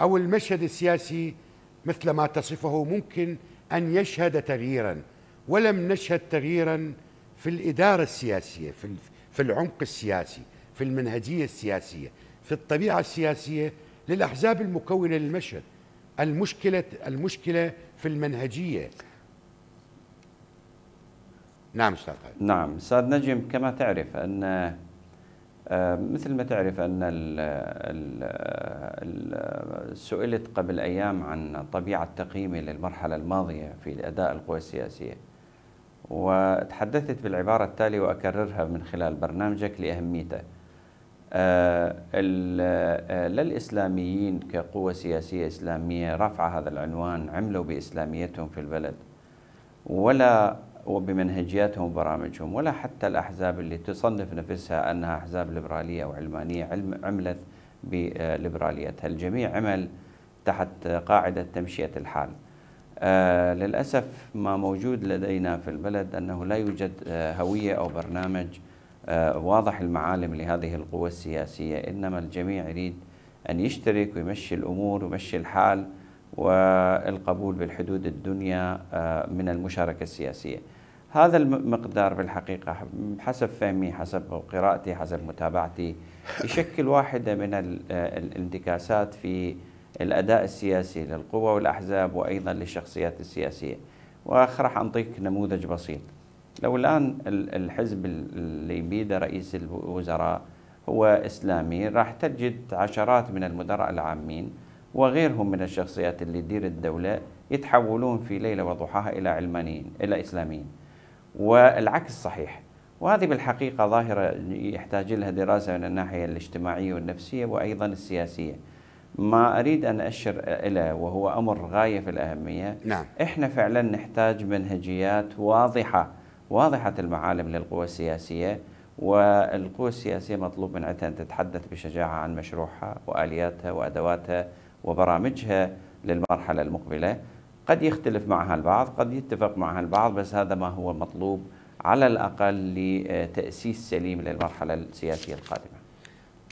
أو المشهد السياسي مثل ما تصفه ممكن أن يشهد تغييرا ولم نشهد تغييرا في الإدارة السياسية في في العمق السياسي في المنهجية السياسية في الطبيعة السياسية للأحزاب المكونة للمشهد المشكلة المشكلة في المنهجية نعم استاذ نعم استاذ نجم كما تعرف ان آه، مثل ما تعرف أن سئلت قبل أيام عن طبيعة تقييمي للمرحلة الماضية في أداء القوى السياسية وتحدثت بالعبارة التالية وأكررها من خلال برنامجك لأهميته لا آه، الإسلاميين آه، كقوة سياسية إسلامية رفع هذا العنوان عملوا بإسلاميتهم في البلد ولا وبمنهجياتهم وبرامجهم ولا حتى الأحزاب اللي تصنف نفسها أنها أحزاب ليبرالية أو علمانية علم عملت بليبراليتها الجميع عمل تحت قاعدة تمشية الحال آه للأسف ما موجود لدينا في البلد أنه لا يوجد آه هوية أو برنامج آه واضح المعالم لهذه القوى السياسية إنما الجميع يريد أن يشترك ويمشي الأمور ويمشي الحال والقبول بالحدود الدنيا آه، من المشاركة السياسية هذا المقدار بالحقيقة حسب فهمي حسب قراءتي حسب متابعتي يشكل واحدة من آه، الانتكاسات في الأداء السياسي للقوى والأحزاب وأيضا للشخصيات السياسية وراح أعطيك نموذج بسيط لو الآن الحزب اللي بيده رئيس الوزراء هو إسلامي راح تجد عشرات من المدراء العامين وغيرهم من الشخصيات اللي تدير الدولة يتحولون في ليلة وضحاها إلى علمانيين إلى إسلاميين والعكس صحيح وهذه بالحقيقة ظاهرة يحتاج لها دراسة من الناحية الاجتماعية والنفسية وأيضا السياسية ما أريد أن أشر إلى وهو أمر غاية في الأهمية نعم. إحنا فعلا نحتاج منهجيات واضحة واضحة المعالم للقوى السياسية والقوى السياسية مطلوب من أن تتحدث بشجاعة عن مشروعها وآلياتها وأدواتها وبرامجها للمرحلة المقبلة قد يختلف معها البعض قد يتفق معها البعض بس هذا ما هو مطلوب على الأقل لتأسيس سليم للمرحلة السياسية القادمة